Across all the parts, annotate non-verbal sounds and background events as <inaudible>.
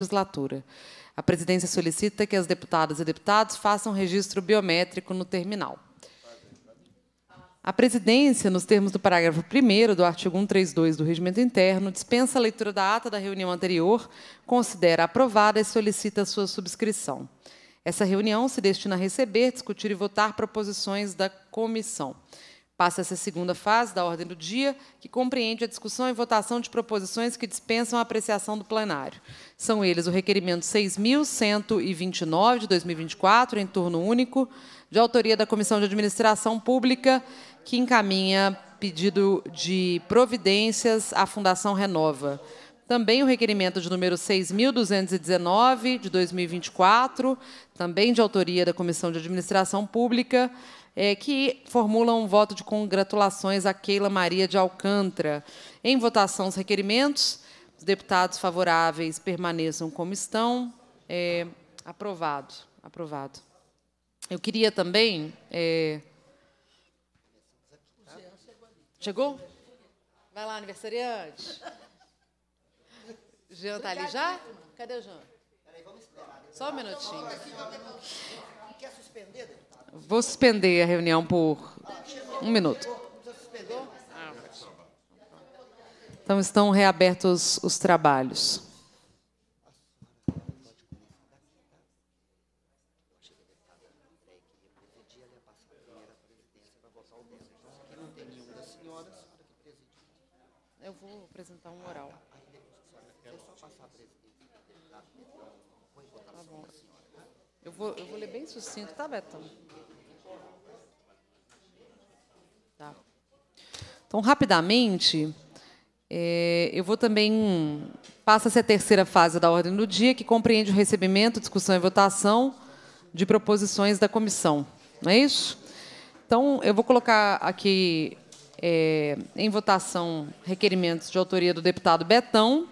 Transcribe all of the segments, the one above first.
legislatura. A presidência solicita que as deputadas e deputados façam registro biométrico no terminal. A presidência, nos termos do parágrafo 1 do artigo 132 do Regimento Interno, dispensa a leitura da ata da reunião anterior, considera aprovada e solicita sua subscrição. Essa reunião se destina a receber, discutir e votar proposições da comissão. Passa essa segunda fase da ordem do dia, que compreende a discussão e votação de proposições que dispensam a apreciação do plenário. São eles o requerimento 6.129 de 2024, em turno único, de autoria da Comissão de Administração Pública, que encaminha pedido de providências à Fundação Renova. Também o requerimento de número 6.219, de 2024, também de autoria da Comissão de Administração Pública, é, que formulam um voto de congratulações a Keila Maria de Alcântara. Em votação, os requerimentos. Os deputados favoráveis permaneçam como estão. É, aprovado. Aprovado. Eu queria também. É... Chegou? Vai lá, aniversariante. Jean está ali já? Cadê o Jean? Só um minutinho. Quer suspender? Vou suspender a reunião por um minuto. Então, estão reabertos os trabalhos. Eu vou apresentar um oral. Tá eu vou, eu vou ler bem sucinto, tá, Betão? Então, rapidamente, é, eu vou também. Passa-se a terceira fase da ordem do dia, que compreende o recebimento, discussão e votação de proposições da comissão. Não é isso? Então, eu vou colocar aqui é, em votação requerimentos de autoria do deputado Betão.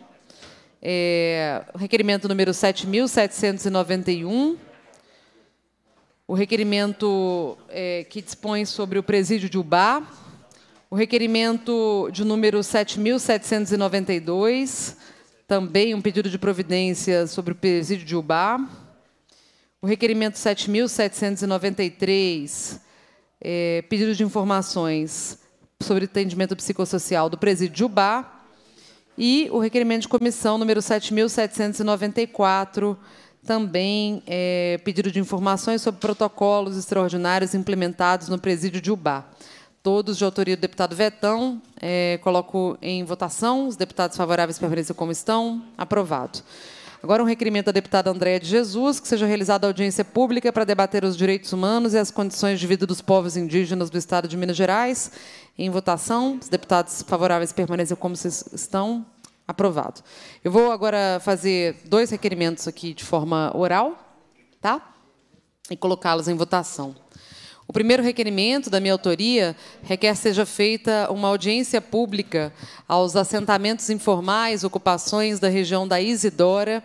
É, requerimento número 7.791. O requerimento é, que dispõe sobre o presídio de Uba. O requerimento de número 7.792, também um pedido de providência sobre o presídio de Ubá. O requerimento 7.793, é, pedido de informações sobre o atendimento psicossocial do presídio de Ubá. E o requerimento de comissão número 7.794, também é, pedido de informações sobre protocolos extraordinários implementados no presídio de Ubá todos de autoria do deputado Vetão. É, coloco em votação. Os deputados favoráveis permaneçam como estão. Aprovado. Agora um requerimento da deputada Andréa de Jesus que seja realizada audiência pública para debater os direitos humanos e as condições de vida dos povos indígenas do Estado de Minas Gerais. Em votação, os deputados favoráveis permaneçam como estão. Aprovado. Eu vou agora fazer dois requerimentos aqui de forma oral, tá? E colocá-los em votação. O primeiro requerimento da minha autoria requer seja feita uma audiência pública aos assentamentos informais, ocupações da região da Isidora,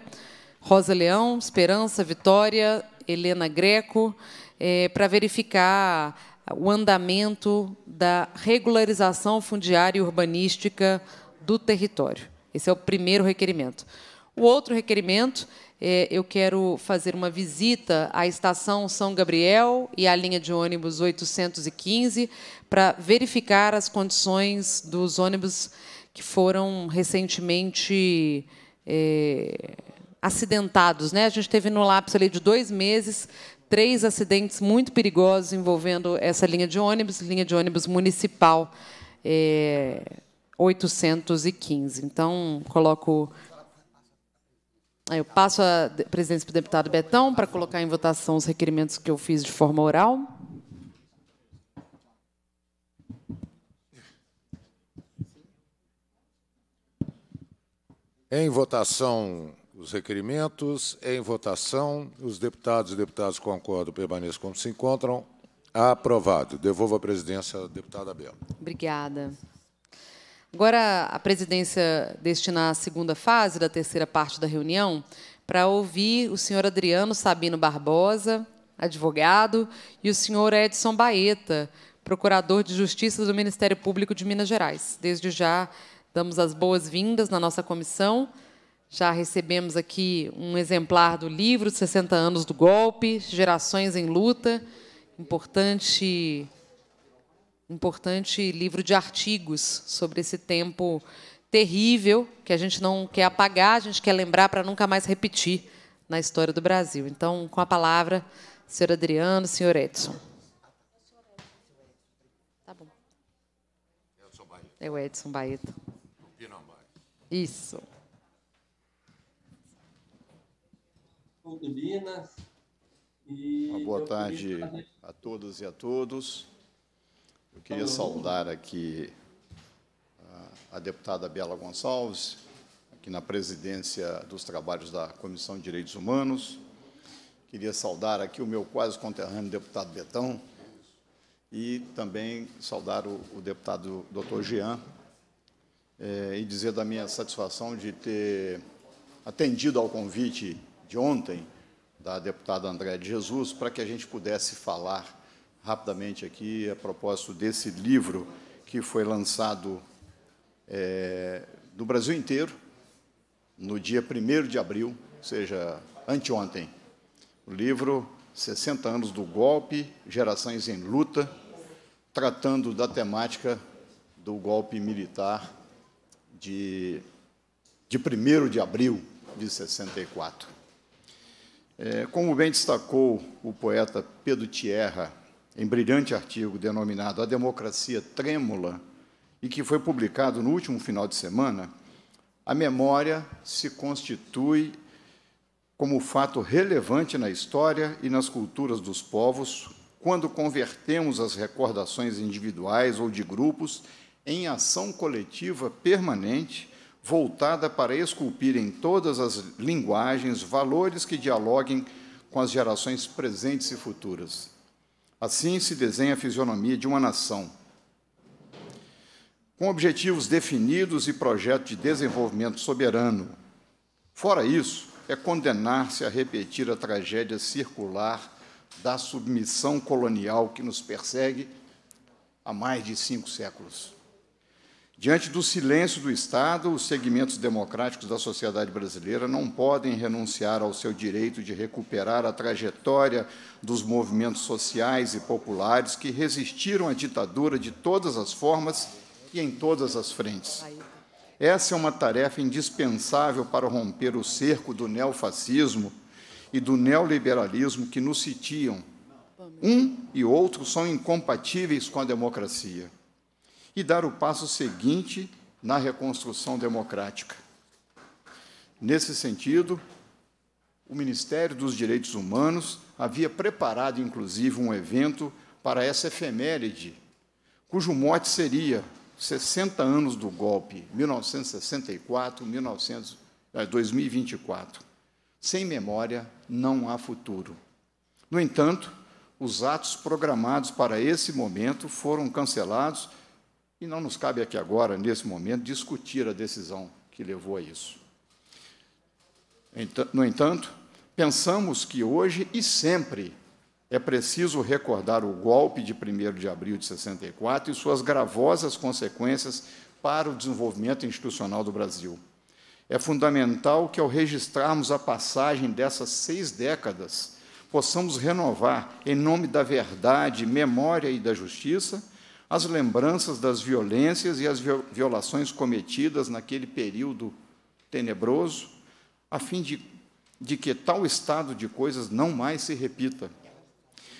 Rosa Leão, Esperança, Vitória, Helena Greco, é, eh, para verificar o andamento da regularização fundiária e urbanística do território. Esse é o primeiro requerimento. O outro requerimento é, eu quero fazer uma visita à estação São Gabriel e à linha de ônibus 815 para verificar as condições dos ônibus que foram recentemente é, acidentados. Né? A gente teve no lápis ali de dois meses três acidentes muito perigosos envolvendo essa linha de ônibus, linha de ônibus municipal é, 815. Então, coloco eu passo a presidência para o deputado Betão para colocar em votação os requerimentos que eu fiz de forma oral. Em votação os requerimentos, em votação, os deputados e deputadas concordam, permaneçam como se encontram. Aprovado. Devolvo a presidência à deputada Bela. Obrigada. Agora, a presidência destina a segunda fase da terceira parte da reunião para ouvir o senhor Adriano Sabino Barbosa, advogado, e o senhor Edson Baeta, procurador de Justiça do Ministério Público de Minas Gerais. Desde já, damos as boas-vindas na nossa comissão. Já recebemos aqui um exemplar do livro 60 anos do golpe, gerações em luta, importante importante livro de artigos sobre esse tempo terrível que a gente não quer apagar, a gente quer lembrar para nunca mais repetir na história do Brasil. Então, com a palavra, senhor Adriano, senhor Edson. Tá bom. Edson É o Edson Baeta. Isso. uma boa tarde a todas e a todos. Eu queria uhum. saudar aqui ah, a deputada Bela Gonçalves, aqui na presidência dos trabalhos da Comissão de Direitos Humanos. Queria saudar aqui o meu quase conterrâneo deputado Betão e também saudar o, o deputado doutor Jean é, e dizer da minha satisfação de ter atendido ao convite de ontem da deputada Andréa de Jesus para que a gente pudesse falar rapidamente aqui a propósito desse livro que foi lançado é, no Brasil inteiro no dia 1 de abril, ou seja, anteontem. O livro 60 anos do golpe, gerações em luta, tratando da temática do golpe militar de, de 1 de abril de 64. É, como bem destacou o poeta Pedro Tierra em brilhante artigo denominado A Democracia Trêmula, e que foi publicado no último final de semana, a memória se constitui como fato relevante na história e nas culturas dos povos quando convertemos as recordações individuais ou de grupos em ação coletiva permanente voltada para esculpir em todas as linguagens valores que dialoguem com as gerações presentes e futuras. Assim se desenha a fisionomia de uma nação. Com objetivos definidos e projeto de desenvolvimento soberano. Fora isso, é condenar-se a repetir a tragédia circular da submissão colonial que nos persegue há mais de cinco séculos. Diante do silêncio do Estado, os segmentos democráticos da sociedade brasileira não podem renunciar ao seu direito de recuperar a trajetória dos movimentos sociais e populares que resistiram à ditadura de todas as formas e em todas as frentes. Essa é uma tarefa indispensável para romper o cerco do neofascismo e do neoliberalismo que nos sitiam. Um e outro são incompatíveis com a democracia e dar o passo seguinte na reconstrução democrática. Nesse sentido, o Ministério dos Direitos Humanos havia preparado, inclusive, um evento para essa efeméride, cujo mote seria 60 anos do golpe, 1964, 2024. Eh, Sem memória não há futuro. No entanto, os atos programados para esse momento foram cancelados e não nos cabe aqui agora, nesse momento, discutir a decisão que levou a isso. No entanto, pensamos que hoje e sempre é preciso recordar o golpe de 1 de abril de 64 e suas gravosas consequências para o desenvolvimento institucional do Brasil. É fundamental que, ao registrarmos a passagem dessas seis décadas, possamos renovar, em nome da verdade, memória e da justiça, as lembranças das violências e as violações cometidas naquele período tenebroso, a fim de, de que tal estado de coisas não mais se repita.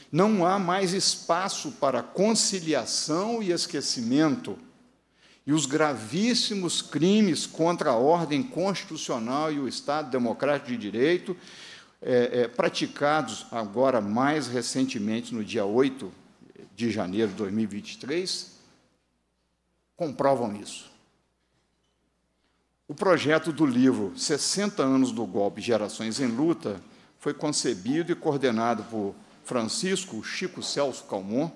Não há mais espaço para conciliação e esquecimento. E os gravíssimos crimes contra a ordem constitucional e o Estado democrático de direito, é, é, praticados agora mais recentemente, no dia 8 de janeiro de 2023 comprovam isso. O projeto do livro 60 anos do golpe Gerações em Luta foi concebido e coordenado por Francisco Chico Celso Calmon,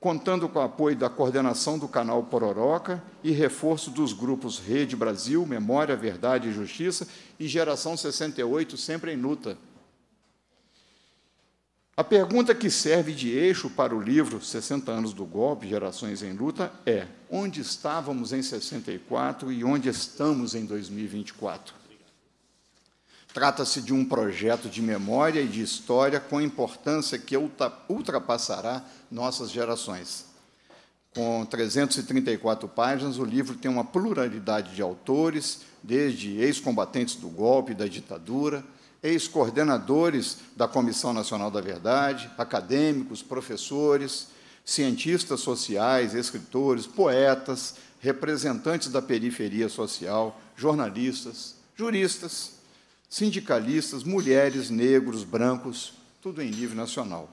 contando com o apoio da coordenação do canal Pororoca e reforço dos grupos Rede Brasil, Memória, Verdade e Justiça e Geração 68, sempre em luta a pergunta que serve de eixo para o livro 60 anos do golpe, gerações em luta é: onde estávamos em 64 e onde estamos em 2024? Trata-se de um projeto de memória e de história com importância que ultrapassará nossas gerações. Com 334 páginas, o livro tem uma pluralidade de autores, desde ex-combatentes do golpe e da ditadura, ex-coordenadores da Comissão Nacional da Verdade, acadêmicos, professores, cientistas sociais, escritores, poetas, representantes da periferia social, jornalistas, juristas, sindicalistas, mulheres, negros, brancos, tudo em nível nacional.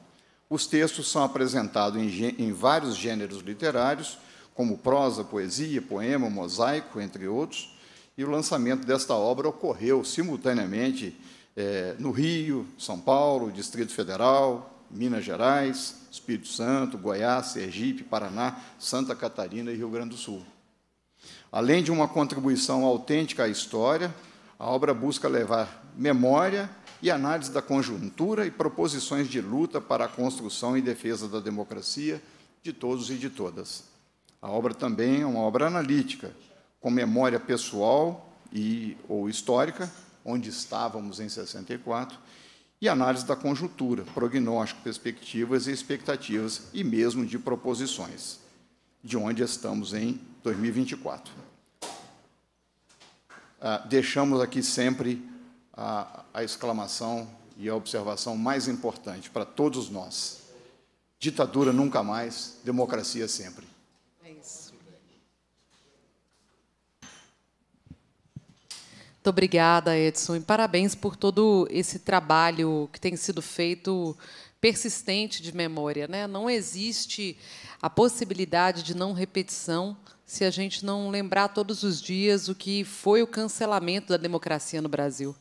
Os textos são apresentados em, em vários gêneros literários, como prosa, poesia, poema, mosaico, entre outros, e o lançamento desta obra ocorreu simultaneamente é, no Rio, São Paulo, Distrito Federal, Minas Gerais, Espírito Santo, Goiás, Sergipe, Paraná, Santa Catarina e Rio Grande do Sul. Além de uma contribuição autêntica à história, a obra busca levar memória e análise da conjuntura e proposições de luta para a construção e defesa da democracia de todos e de todas. A obra também é uma obra analítica, com memória pessoal e ou histórica, onde estávamos em 64, e análise da conjuntura, prognóstico, perspectivas e expectativas, e mesmo de proposições, de onde estamos em 2024. Ah, deixamos aqui sempre a, a exclamação e a observação mais importante para todos nós: ditadura nunca mais, democracia sempre. Muito obrigada, Edson, e parabéns por todo esse trabalho que tem sido feito persistente de memória. Né? Não existe a possibilidade de não repetição se a gente não lembrar todos os dias o que foi o cancelamento da democracia no Brasil.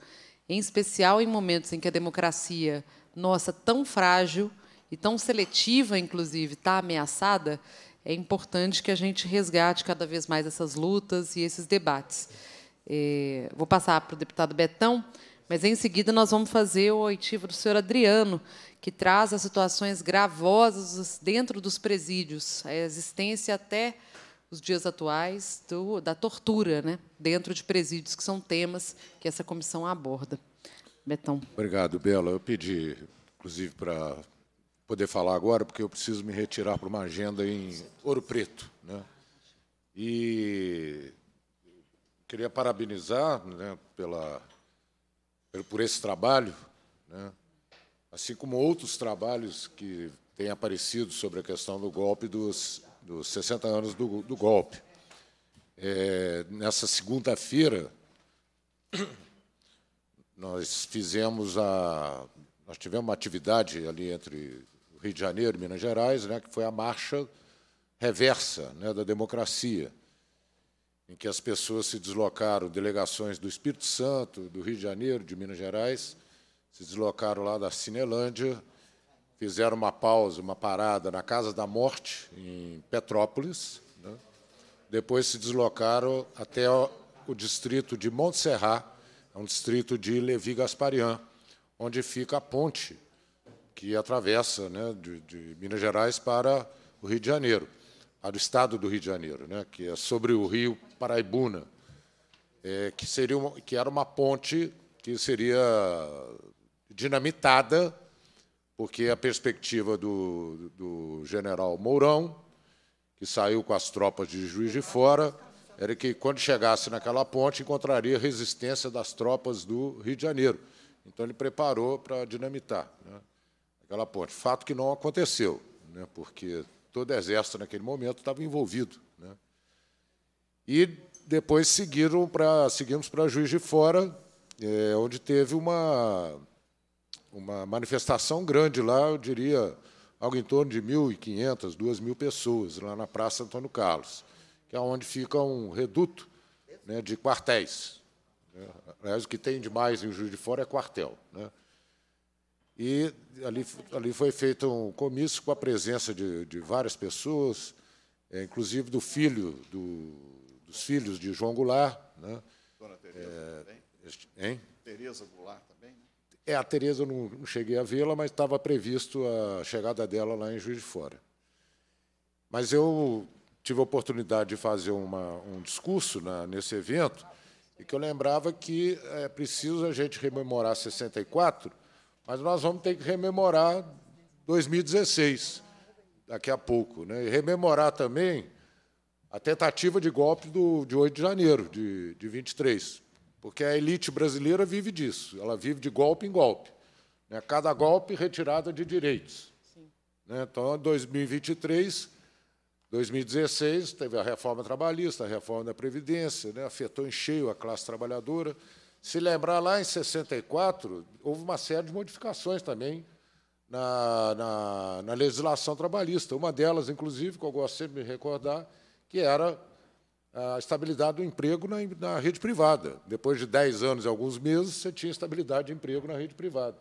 Em especial em momentos em que a democracia, nossa, tão frágil e tão seletiva, inclusive, está ameaçada, é importante que a gente resgate cada vez mais essas lutas e esses debates. É, vou passar para o deputado Betão, mas em seguida nós vamos fazer o oitivo do senhor Adriano, que traz as situações gravosas dentro dos presídios, a existência até os dias atuais do, da tortura né, dentro de presídios, que são temas que essa comissão aborda. Betão. Obrigado, Bela. Eu pedi, inclusive, para poder falar agora, porque eu preciso me retirar para uma agenda em Ouro Preto. Né? E queria parabenizar né, pela, por esse trabalho, né, assim como outros trabalhos que têm aparecido sobre a questão do golpe dos, dos 60 anos do, do golpe. É, nessa segunda-feira, <coughs> nós fizemos a. Nós tivemos uma atividade ali entre Rio de Janeiro e Minas Gerais, né, que foi a marcha reversa né, da democracia em que as pessoas se deslocaram, delegações do Espírito Santo, do Rio de Janeiro, de Minas Gerais, se deslocaram lá da Cinelândia, fizeram uma pausa, uma parada na Casa da Morte, em Petrópolis. Né? Depois se deslocaram até o distrito de Montserrat, é um distrito de Levi Gasparian, onde fica a ponte que atravessa né, de, de Minas Gerais para o Rio de Janeiro a do Estado do Rio de Janeiro, né, que é sobre o Rio Paraibuna, é, que, seria uma, que era uma ponte que seria dinamitada, porque a perspectiva do, do general Mourão, que saiu com as tropas de Juiz de Fora, era que, quando chegasse naquela ponte, encontraria resistência das tropas do Rio de Janeiro. Então, ele preparou para dinamitar né, aquela ponte. Fato que não aconteceu, né, porque todo o exército naquele momento estava envolvido. Né? E depois seguiram pra, seguimos para Juiz de Fora, é, onde teve uma, uma manifestação grande lá, eu diria algo em torno de 1.500, 2.000 pessoas, lá na Praça Antônio Carlos, que é onde fica um reduto né, de quartéis. Aliás, o que tem demais em Juiz de Fora é quartel. Né? E ali, ali foi feito um comício com a presença de, de várias pessoas, é, inclusive do filho, do, dos filhos de João Goulart. Né? Dona Tereza é, também? Hein? Tereza Goulart também? Né? É, a Tereza eu não, cheguei a vê-la, mas estava previsto a chegada dela lá em Juiz de Fora. Mas eu tive a oportunidade de fazer uma, um discurso na, nesse evento, e que eu lembrava que é preciso a gente rememorar 64 mas nós vamos ter que rememorar 2016, daqui a pouco. Né? E rememorar também a tentativa de golpe do, de 8 de janeiro de, 2023, 23, porque a elite brasileira vive disso, ela vive de golpe em golpe. Né? Cada golpe retirada de direitos. Né? Então, 2023, 2016, teve a reforma trabalhista, a reforma da Previdência, né? afetou em cheio a classe trabalhadora. Se lembrar, lá em 64, houve uma série de modificações também na, na, na legislação trabalhista. Uma delas, inclusive, que eu gosto sempre de recordar, que era a estabilidade do emprego na, na, rede privada. Depois de 10 anos e alguns meses, você tinha estabilidade de emprego na rede privada.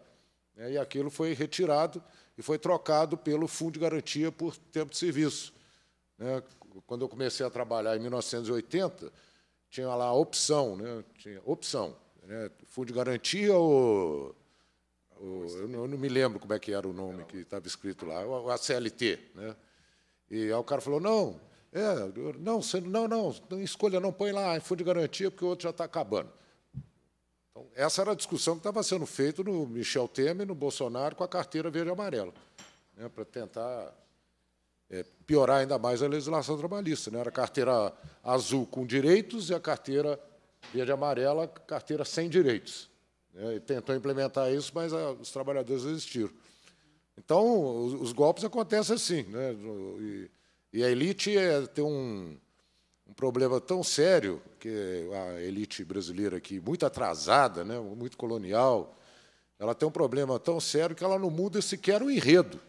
Né? E aquilo foi retirado e foi trocado pelo Fundo de Garantia por Tempo de Serviço. Né? Quando eu comecei a trabalhar em 1980, tinha lá a opção, né? tinha opção. Né? Fundo de garantia ou. ou eu, não, eu, não, me lembro como é que era o nome que estava escrito lá, a CLT. Né? E aí o cara falou: não, é, não, você, não, não, escolha, não põe lá fundo de garantia, porque o outro já está acabando. Então, essa era a discussão que estava sendo feita no Michel Temer, no Bolsonaro, com a carteira verde e amarela, né, para tentar é, piorar ainda mais a legislação trabalhista. Né? Era a carteira azul com direitos e a carteira verde amarela, carteira sem direitos. Né? tentou implementar isso, mas a, ah, os trabalhadores resistiram. Então, os, os, golpes acontecem assim. Né? E, e a elite é, tem um, um problema tão sério, que a elite brasileira aqui, muito atrasada, né? muito colonial, ela tem um problema tão sério que ela não muda sequer o enredo.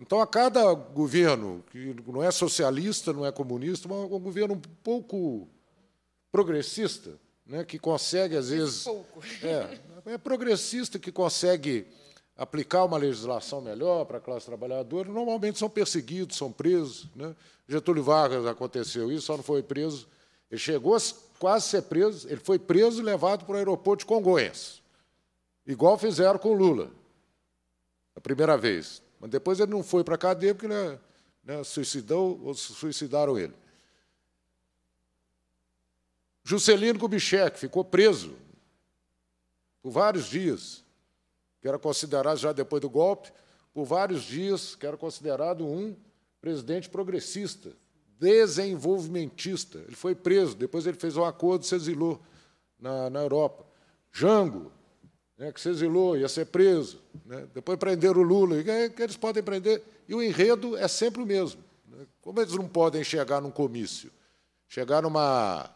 Então, a cada governo, que não é socialista, não é comunista, mas é um governo um pouco progressista, né, que consegue, às é vezes. Pouco. É, é progressista que consegue aplicar uma legislação melhor para a classe trabalhadora, normalmente são perseguidos, são presos. Né? Getúlio Vargas aconteceu isso, só não foi preso. Ele chegou a quase a ser preso, ele foi preso e levado para o aeroporto de Congonhas, igual fizeram com Lula, a primeira vez. Mas depois ele não foi para a cadeia porque né, né suicidou ou suicidaram ele. Juscelino Kubitschek ficou preso por vários dias, que era considerado, já depois do golpe, por vários dias, que era considerado um presidente progressista, desenvolvimentista. Ele foi preso, depois ele fez um acordo, se exilou na, na Europa. Jango, né, que se exilou, ia ser preso. Né? Depois prenderam o Lula. E, é que eles podem prender. E o enredo é sempre o mesmo. Né? Como eles não podem chegar num comício, chegar numa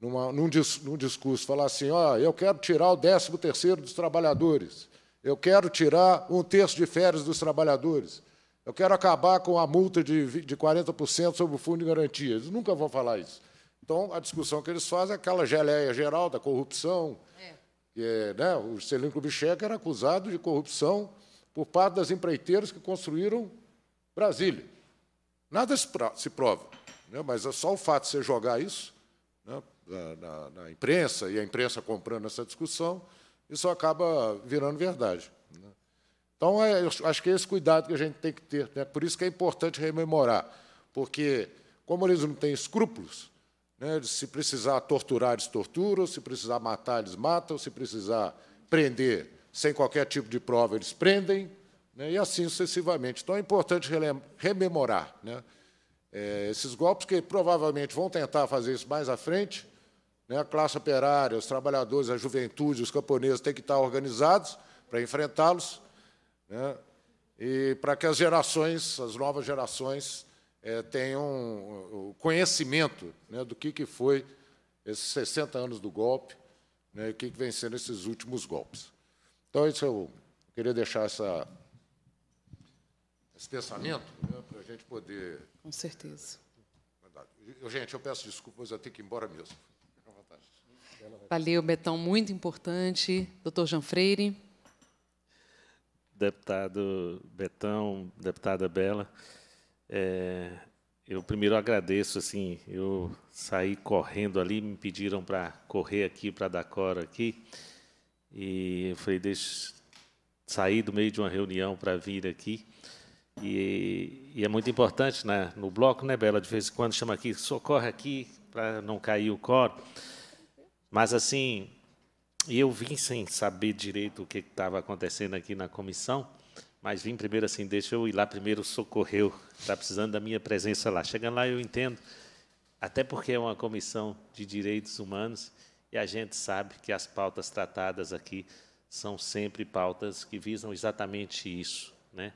numa, num, dis, num, discurso, falar assim, ó, oh, eu quero tirar o 13 terceiro dos trabalhadores, eu quero tirar um terço de férias dos trabalhadores, eu quero acabar com a multa de, de 40% sobre o fundo de garantia. Eles nunca vão falar isso. Então, a discussão que eles fazem é aquela geleia geral da corrupção. É. É, né, o Selim Kubitschek era acusado de corrupção por parte das empreiteiras que construíram Brasília. Nada se prova, né, mas é só o fato de você jogar isso né, na, na, na, imprensa, e a imprensa comprando essa discussão, isso acaba virando verdade. Né? Então, é, eu acho que é esse cuidado que a gente tem que ter. Né? Por isso que é importante rememorar, porque, como eles não têm escrúpulos, né, se precisar torturar, eles torturam, se precisar matar, eles matam, se precisar prender sem qualquer tipo de prova, eles prendem, né, e assim sucessivamente. Então, é importante rememorar né, é, esses golpes, que provavelmente vão tentar fazer isso mais à frente, né? A classe operária, os trabalhadores, a juventude, os camponeses têm que estar organizados para enfrentá-los né? e para que as gerações, as novas gerações, é, tenham o conhecimento né, do que, que foi esses 60 anos do golpe né, e o que, que vem sendo esses últimos golpes. Então, isso eu queria deixar essa, esse pensamento né, para a gente poder... Com certeza. Gente, eu peço desculpas, eu tenho que ir embora mesmo. Valeu, Betão, muito importante. Doutor Jean Freire. Deputado Betão, deputada Bela, é, eu primeiro agradeço, assim, eu saí correndo ali, me pediram para correr aqui, para dar cor aqui, e eu falei, deixa, saí do meio de uma reunião para vir aqui, e, e, é muito importante né, no bloco, né, Bela, de vez em quando chama aqui, socorre aqui, para não cair o coro, mas assim, eu vim sem saber direito o que estava acontecendo aqui na comissão, mas vim primeiro assim, deixa eu ir lá primeiro socorreu está precisando da minha presença lá. Chegando lá eu entendo, até porque é uma comissão de direitos humanos e a gente sabe que as pautas tratadas aqui são sempre pautas que visam exatamente isso, né?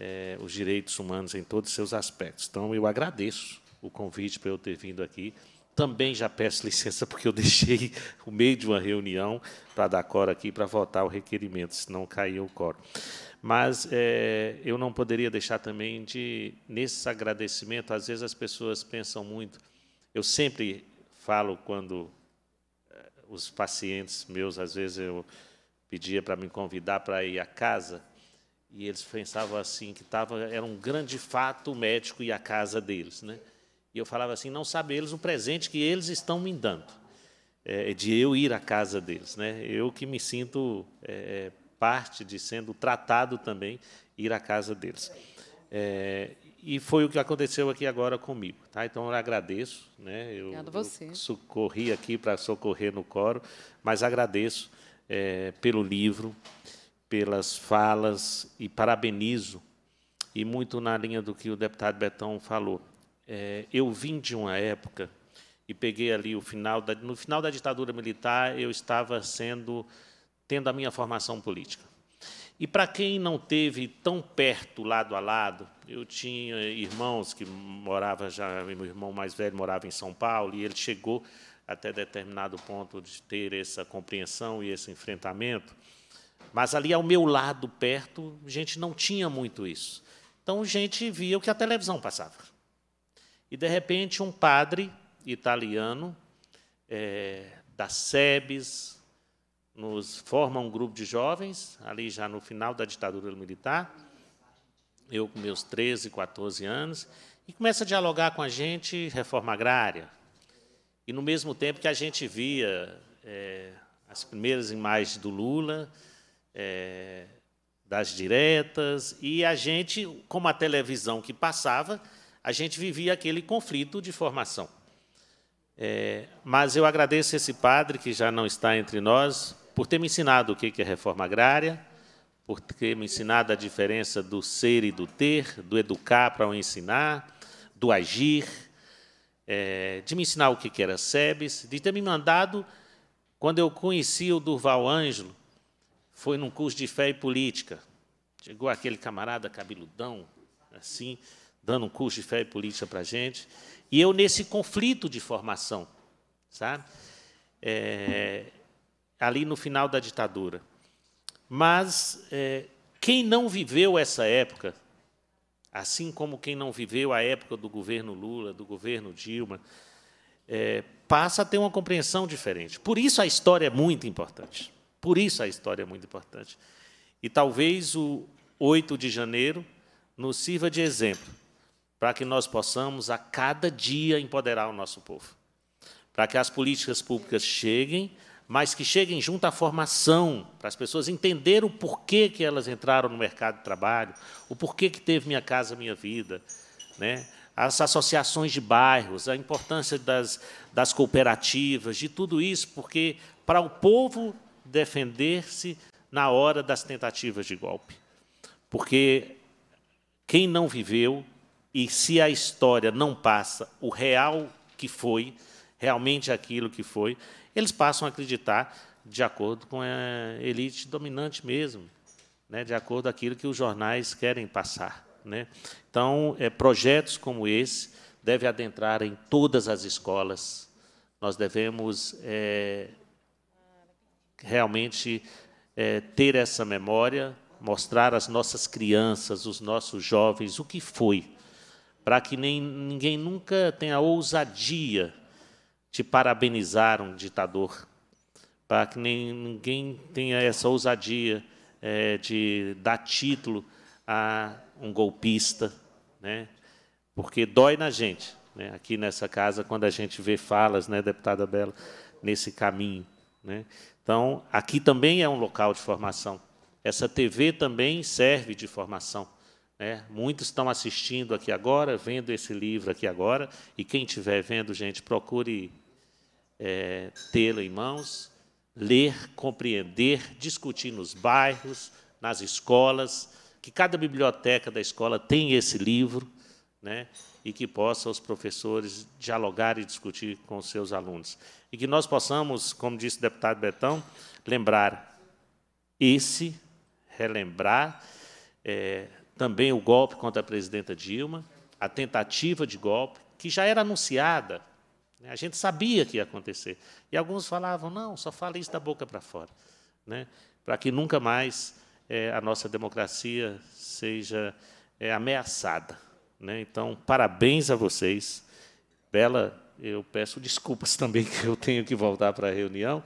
É, os direitos humanos em todos os seus aspectos. Então eu agradeço o convite para eu ter vindo aqui também já peço licença, porque eu <laughs> deixei o meio de uma reunião para dar cor aqui para votar o requerimento, senão caiu o coro. Mas é, eu não poderia deixar também de, nesse agradecimento, às vezes as pessoas pensam muito. Eu sempre falo quando eh, os pacientes meus, às vezes eu pedia para me convidar para ir à casa, e eles pensavam assim que tava, era um grande fato o médico e a casa deles, né? E eu falava assim: não sabem eles o presente que eles estão me dando, é, é, de eu ir à casa deles. Né? Eu que me sinto é, é, parte de sendo tratado também, ir à casa deles. É, e foi o que aconteceu aqui agora comigo. Tá? Então, eu agradeço. Né? Eu, Obrigado você. eu socorri aqui para socorrer no coro, mas agradeço é, pelo livro, pelas falas e parabenizo, e muito na linha do que o deputado Betão falou. É, eu vim de uma época e peguei ali o final da, no final da ditadura militar eu estava sendo tendo a minha formação política. E para quem não teve tão perto, lado a lado, eu tinha irmãos que morava já, meu irmão mais velho morava em São Paulo e ele chegou até determinado ponto de ter essa compreensão e esse enfrentamento. Mas ali ao meu lado, perto, a gente não tinha muito isso. Então a gente via o que a televisão passava. E, de repente, um padre italiano é, da SEBES nos forma um grupo de jovens, ali já no final da ditadura militar, eu com meus 13, 14 anos, e começa a dialogar com a gente reforma agrária. E, no mesmo tempo que a gente via é, as primeiras imagens do Lula, é, das diretas, e a gente, como a televisão que passava, a gente vivia aquele conflito de formação. É, mas eu agradeço esse padre que já não está entre nós por ter me ensinado o que é reforma agrária, por ter me ensinado a diferença do ser e do ter, do educar para o ensinar, do agir, é, de me ensinar o que era SEBS, de ter me mandado, quando eu conheci o Durval Ângelo, foi num curso de fé e política. Chegou aquele camarada cabeludão, assim, dando um curso de fé e política para a gente. E eu nesse conflito de formação, sabe? É, ali no final da ditadura. Mas é, quem não viveu essa época, assim como quem não viveu a época do governo Lula, do governo Dilma, é, passa a ter uma compreensão diferente. Por isso a história é muito importante. Por isso a história é muito importante. E talvez o 8 de janeiro nos sirva de exemplo para que nós possamos a cada dia empoderar o nosso povo. Para que as políticas públicas cheguem, mas que cheguem junto à formação, para as pessoas entenderem o porquê que elas entraram no mercado de trabalho, o porquê que teve Minha Casa Minha Vida, né? as associações de bairros, a importância das, das cooperativas, de tudo isso, porque para o povo defender-se na hora das tentativas de golpe. Porque quem não viveu e se a história não passa o real que foi, realmente aquilo que foi, eles passam a acreditar de acordo com a elite dominante mesmo, né, de acordo com aquilo que os jornais querem passar. Né? Então, é, projetos como esse devem adentrar em todas as escolas. Nós devemos é, realmente é, ter essa memória, mostrar às nossas crianças, os nossos jovens, o que foi para que nem, ninguém nunca tenha ousadia de parabenizar um ditador, para que nem, ninguém tenha essa ousadia é, de dar título a um golpista, né? porque dói na gente, né? aqui nessa casa, quando a gente vê falas, né, deputada Bela, nesse caminho. Né? Então, aqui também é um local de formação. Essa TV também serve de formação. Né? Muitos estão assistindo aqui agora, vendo esse livro aqui agora, e quem estiver vendo, gente, procure é, tê-lo em mãos, ler, compreender, discutir nos bairros, nas escolas, que cada biblioteca da escola tenha esse livro, né? e que possa os professores dialogar e discutir com os seus alunos. E que nós possamos, como disse o deputado Betão, lembrar esse, relembrar, é, também o golpe contra a presidenta Dilma, a tentativa de golpe, que já era anunciada, né? a gente sabia que ia acontecer. E alguns falavam, não, só fala isso da boca para fora, né? para que nunca mais é, a nossa democracia seja é, ameaçada. Né? Então, parabéns a vocês. Bela, eu peço desculpas <laughs> também que eu tenho que voltar para a reunião.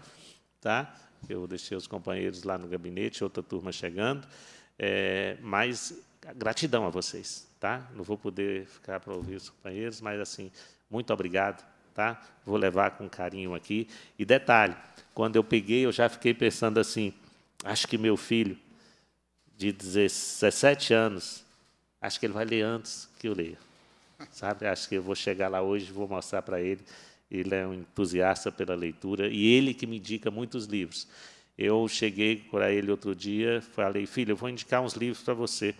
Tá? Eu deixei os companheiros lá no gabinete, outra turma chegando. É, mas gratidão a vocês, tá? Não vou poder ficar para ouvir os companheiros, mas assim, muito obrigado, tá? Vou levar com carinho aqui. E detalhe, quando eu peguei, eu já fiquei pensando assim, acho que meu filho de 17 anos, acho que ele vai ler antes que eu leia. Sabe? Acho que eu vou chegar lá hoje, vou mostrar para ele. Ele é um entusiasta pela leitura e ele que me indica muitos livros. Eu cheguei para ele outro dia, falei, filho, eu vou indicar uns livros para você.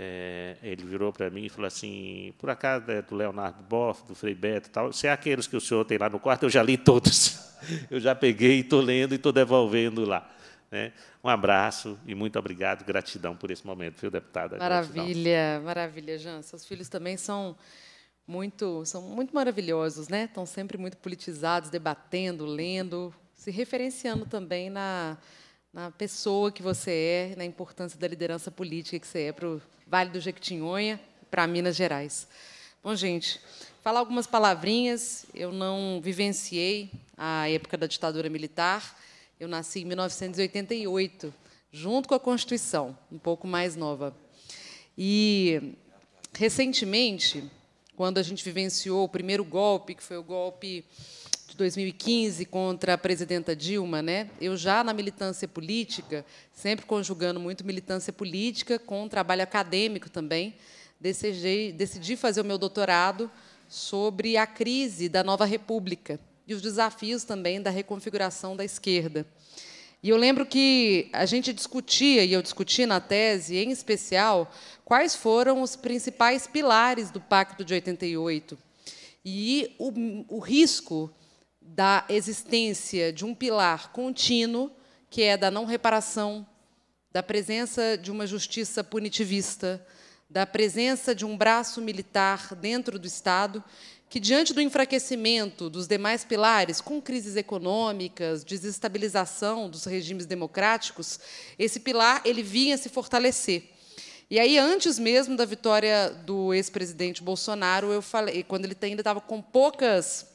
É, ele virou para mim e falou assim: por acaso é do Leonardo Boff, do Frei Beto e tal, se é aqueles que o senhor tem lá no quarto, eu já li todos. <laughs> Eu já peguei, estou lendo e estou devolvendo lá. Né? Um abraço e muito obrigado, gratidão por esse momento, viu, deputada? Maravilha, gratidão. maravilha, Jean. Seus filhos também são muito, são muito maravilhosos, né? Estão sempre muito politizados, debatendo, lendo, se referenciando também na na pessoa que você é, na né, importância da liderança política que você é para o Vale do Jequitinhonha, para Minas Gerais. Bom, gente, falar algumas palavrinhas. Eu não vivenciei a época da ditadura militar. Eu nasci em 1988, junto com a Constituição, um pouco mais nova. E, recentemente, quando a gente vivenciou o primeiro golpe, que foi o golpe 2015 contra a presidenta Dilma, né? Eu já na militância política, sempre conjugando muito militância política com trabalho acadêmico também, decidi, decidi fazer o meu doutorado sobre a crise da nova república e os desafios também da reconfiguração da esquerda. E eu lembro que a gente discutia, e eu discuti na tese, em especial, quais foram os principais pilares do Pacto de 88. E o, o risco da existência de um pilar contínuo, que é da não reparação, da presença de uma justiça punitivista, da presença de um braço militar dentro do Estado, que, diante do enfraquecimento dos demais pilares, com crises econômicas, desestabilização dos regimes democráticos, esse pilar ele vinha se fortalecer. E aí, antes mesmo da vitória do ex-presidente Bolsonaro, eu falei, quando ele ainda estava com poucas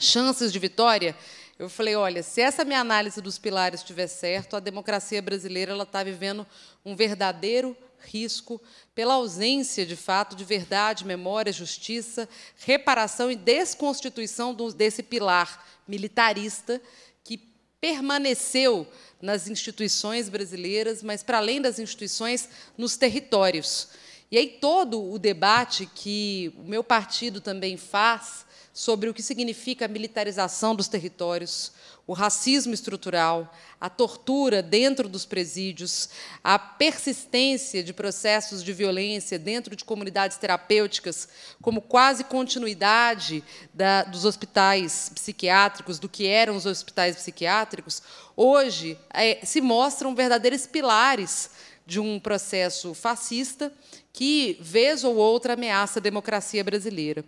chances de vitória, eu falei, olha, se essa minha análise dos pilares estiver certo, a democracia brasileira ela está vivendo um verdadeiro risco pela ausência, de fato, de verdade, memória, justiça, reparação e desconstituição desse pilar militarista que permaneceu nas instituições brasileiras, mas, para além das instituições, nos territórios. E aí todo o debate que o meu partido também faz sobre o que significa a militarização dos territórios, o racismo estrutural, a tortura dentro dos presídios, a persistência de processos de violência dentro de comunidades terapêuticas, como quase continuidade da, dos hospitais psiquiátricos, do que eram os hospitais psiquiátricos, hoje é, se mostram verdadeiros pilares de um processo fascista que, vez ou outra, ameaça a democracia brasileira.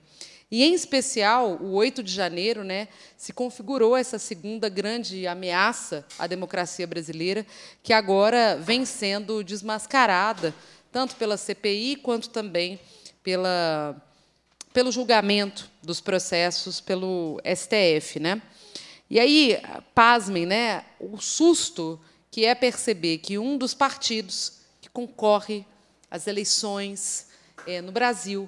E, em especial, o 8 de janeiro né, se configurou essa segunda grande ameaça à democracia brasileira, que agora vem sendo desmascarada, tanto pela CPI quanto também pela, pelo julgamento dos processos pelo STF. Né? E aí, pasmem, né, o susto que é perceber que um dos partidos que concorre às eleições é, no Brasil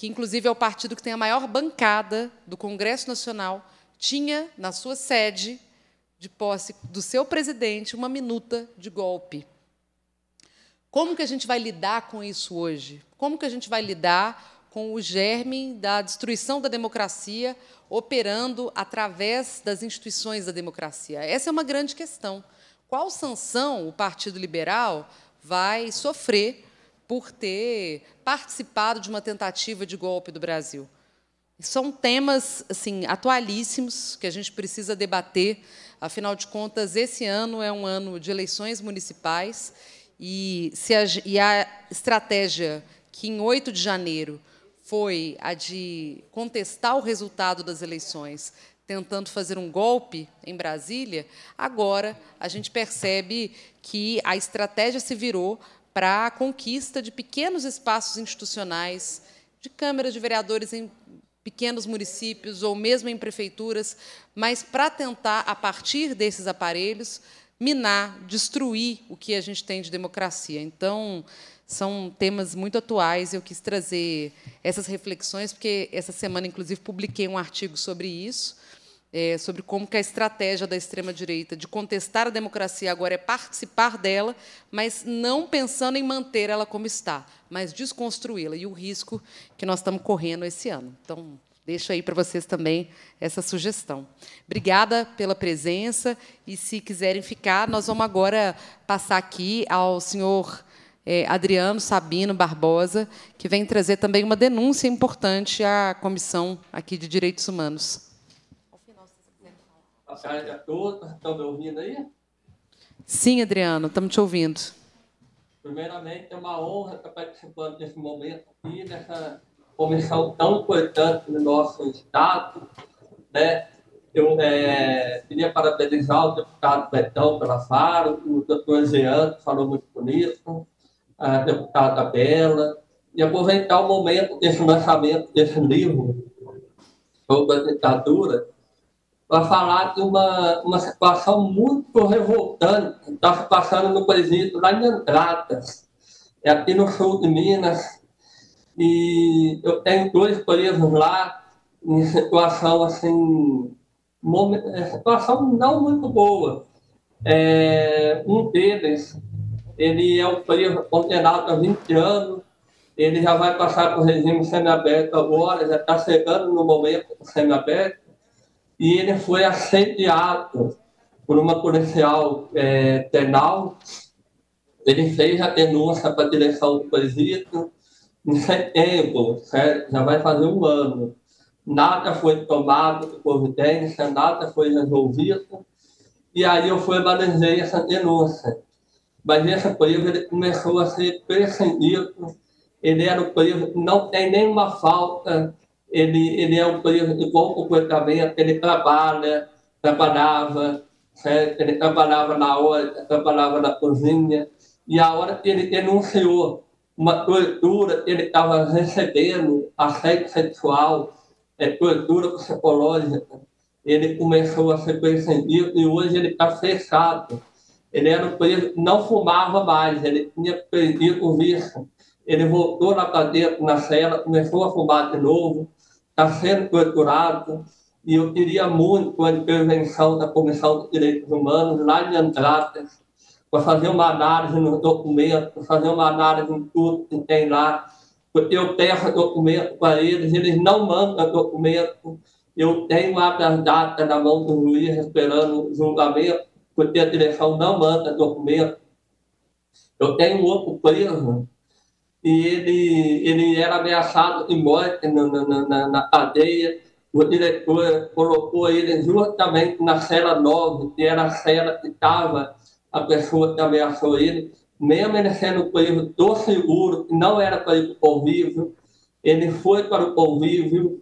que inclusive é o partido que tem a maior bancada do Congresso Nacional, tinha na sua sede, de posse do seu presidente, uma minuta de golpe. Como que a gente vai lidar com isso hoje? Como que a gente vai lidar com o germe da destruição da democracia operando através das instituições da democracia? Essa é uma grande questão. Qual sanção o Partido Liberal vai sofrer por ter participado de uma tentativa de golpe do Brasil. São temas assim atualíssimos que a gente precisa debater. Afinal de contas, esse ano é um ano de eleições municipais e, se a, e a estratégia que em 8 de janeiro foi a de contestar o resultado das eleições, tentando fazer um golpe em Brasília, agora a gente percebe que a estratégia se virou para a conquista de pequenos espaços institucionais, de câmaras de vereadores em pequenos municípios ou mesmo em prefeituras, mas para tentar, a partir desses aparelhos, minar, destruir o que a gente tem de democracia. Então, são temas muito atuais. Eu quis trazer essas reflexões, porque essa semana, inclusive, publiquei um artigo sobre isso é, sobre como que a estratégia da extrema-direita de contestar a democracia agora é participar dela, mas não pensando em manter ela como está, mas desconstruí-la, e o risco que nós estamos correndo esse ano. Então, deixo aí para vocês também essa sugestão. Obrigada pela presença, e se quiserem ficar, nós vamos agora passar aqui ao senhor é, Adriano Sabino Barbosa, que vem trazer também uma denúncia importante à Comissão aqui de Direitos Humanos a todos. Estão me ouvindo aí? Sim, Adriano, estamos te ouvindo. Primeiramente, é uma honra estar participando desse momento aqui, dessa comissão tão importante do nosso Estado. Né? Eu é, queria parabenizar o deputado Betão pela Faro, o doutor Jean, que falou muito bonito, a deputada Bela, e aproveitar o momento desse lançamento desse livro sobre a ditadura, para falar de uma, uma situação muito revoltante que está se passando no presídio lá em Andradas, é aqui no sul de Minas. E eu tenho dois presos lá em situação assim, é, situação não muito boa. É, um deles, ele é um preso condenado há 20 anos, ele já vai passar para o regime semiaberto agora, já está chegando no momento do semiaberto e ele foi assediado por uma policial é, penal. Ele fez a denúncia para a direção do presídio em setembro, certo? já vai fazer um ano. Nada foi tomado de providência, nada foi resolvido. E aí eu formalizei essa denúncia. Mas esse preso ele começou a ser perseguido, ele era o preso não tem nenhuma falta ele, ele é um preso igual comportamento, é ele trabalha, trabalhava, é, ele trabalhava na hora, trabalhava na cozinha, e a hora que ele denunciou uma tortura que ele estava recebendo, assédio sexual, é, tortura psicológica, ele começou a ser perseguido e hoje ele está fechado. Ele era um preso não fumava mais, ele tinha perdido o vício. Ele voltou na cadeia, na cela, começou a fumar de novo, está sendo torturado e eu queria muito a intervenção da Comissão de Direitos Humanos lá de Andradas para fazer uma análise nos documentos, fazer uma análise em tudo que tem lá, porque eu peço documento para eles, eles não mandam documento, eu tenho as datas na mão do juiz esperando o julgamento, porque a direção não manda documento. Eu tenho outro preso e ele, ele era ameaçado de morte na, na, na, na cadeia. O diretor colocou ele justamente na cela 9, que era a cela que estava a pessoa que ameaçou ele, mesmo ele sendo preso do seguro, que não era para ir para o convívio, ele foi para o convívio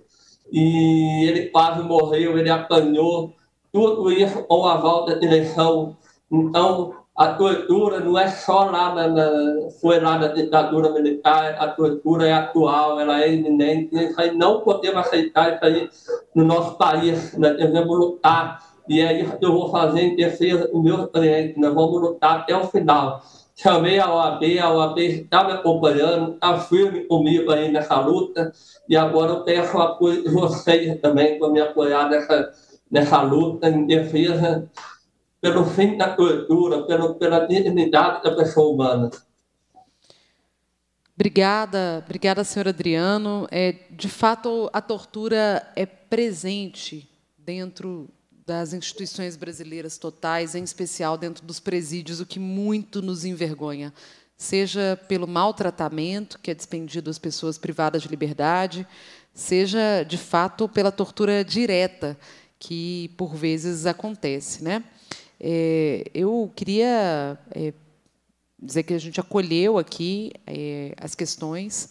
e ele quase morreu, ele apanhou, tudo isso com a volta da direção. Então, a tortura não é só lá na, na, né? foi lá na ditadura militar, a tortura é atual, ela é iminente, isso aí não podemos aceitar isso aí no nosso país, nós né? devemos lutar, e é isso que eu vou fazer em defesa dos meu clientes, nós né? vamos lutar até o final. Chamei a OAB, a OAB está me acompanhando, está firme comigo aí nessa luta, e agora eu peço o apoio de vocês também para me apoiar nessa, nessa luta em defesa pelo fim da cultura, pelo, pela dignidade da pessoa humana. Obrigada, obrigada, senhor Adriano. É, de fato, a tortura é presente dentro das instituições brasileiras totais, em especial dentro dos presídios, o que muito nos envergonha, seja pelo maltratamento que é despendido às pessoas privadas de liberdade, seja, de fato, pela tortura direta que, por vezes, acontece. Né? É, eu queria é, dizer que a gente acolheu aqui é, as questões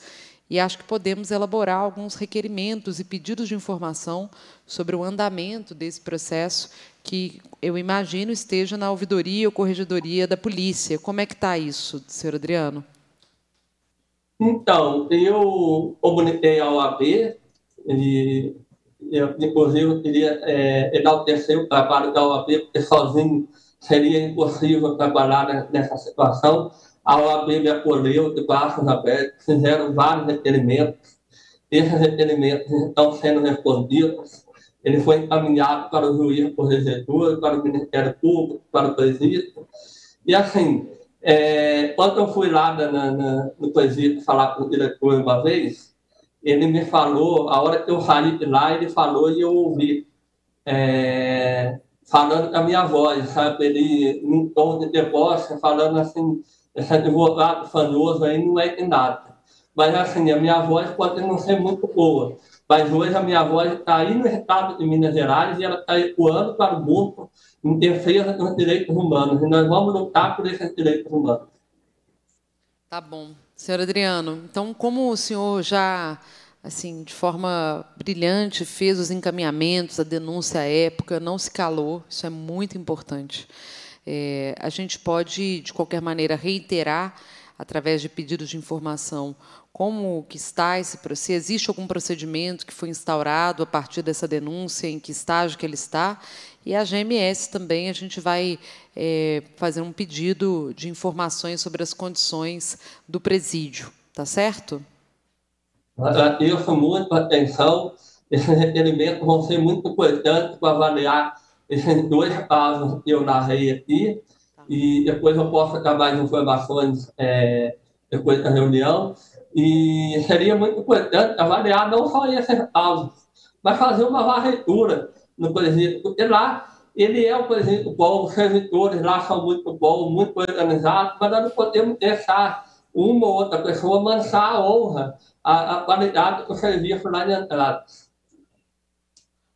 e acho que podemos elaborar alguns requerimentos e pedidos de informação sobre o andamento desse processo que eu imagino esteja na ouvidoria ou corregedoria da polícia. Como é que está isso, senhor Adriano? Então, eu comuniquei ao AB e eu, inclusive, eu queria é, enaltecer o trabalho da OAB, porque sozinho seria impossível trabalhar nessa situação. A OAB me acolheu de braços abertos, fizeram vários requerimentos. Esses requerimentos estão sendo respondidos. Ele foi encaminhado para o juiz corregedor, para o Ministério Público, para o presídio. E assim, é, quando eu fui lá na, na, no presídio falar com o diretor uma vez, ele me falou, a hora que eu saí de lá, ele falou e eu ouvi é, falando com a minha voz, sabe? Ele, num tom de deboche, falando assim, esse advogado famoso aí não é de nada. Mas assim, a minha voz pode não ser muito boa, mas hoje a minha voz está aí no estado de Minas Gerais e ela está ecoando para o mundo em defesa dos direitos humanos. E nós vamos lutar por esses direitos humanos. Tá bom. Senhor Adriano, então como o senhor já assim, de forma brilhante fez os encaminhamentos, a denúncia à época, não se calou, isso é muito importante. É, a gente pode, de qualquer maneira, reiterar através de pedidos de informação como que está esse processo, existe algum procedimento que foi instaurado a partir dessa denúncia, em que estágio que ele está, e a GMS também, a gente vai é, fazer um pedido de informações sobre as condições do presídio, tá certo? Agradeço muito a atenção. <laughs> Esses requerimentos vão ser muito importantes para avaliar esses <laughs> dois casos que eu narrei aqui. Tá. E depois eu posso dar mais informações é, depois da reunião. E seria muito importante avaliar não só esses casos, mas fazer uma varredura no presídio lá Ele é o presidente do povo, <laughs> os servidores lá são muito bons, muito organizados, mas nós não podemos deixar uma ou outra pessoa manchar a honra, a, a qualidade do serviço lá de entrada.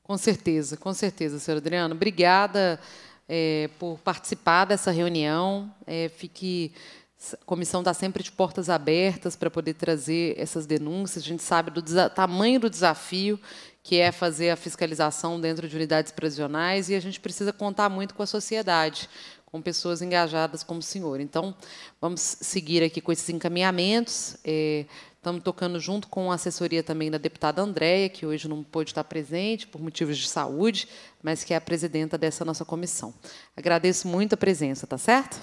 Com certeza, com certeza, senhor Adriano. Obrigada é, por participar dessa reunião. É, fique a comissão está sempre de portas abertas para poder trazer essas denúncias. A gente sabe do tamanho do desafio que é fazer a fiscalização dentro de unidades prisionais, e a gente precisa contar muito com a sociedade, com pessoas engajadas como o senhor. Então, vamos seguir aqui com esses encaminhamentos. É, estamos tocando junto com a assessoria também da deputada Andréia, que hoje não pôde estar presente por motivos de saúde, mas que é a presidenta dessa nossa comissão. Agradeço muito a presença, tá certo?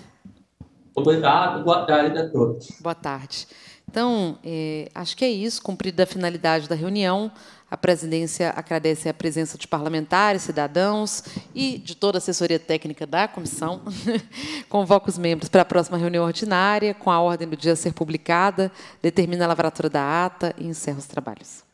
Obrigado, boa tarde a todos. Boa tarde. Então, é, acho que é isso, cumprida a finalidade da reunião. A presidência agradece a presença de parlamentares, cidadãos e de toda a assessoria técnica da comissão. <laughs> Convoca os membros para a próxima reunião ordinária, com a ordem do dia a ser publicada, determina a lavratura da ata e encerra os trabalhos.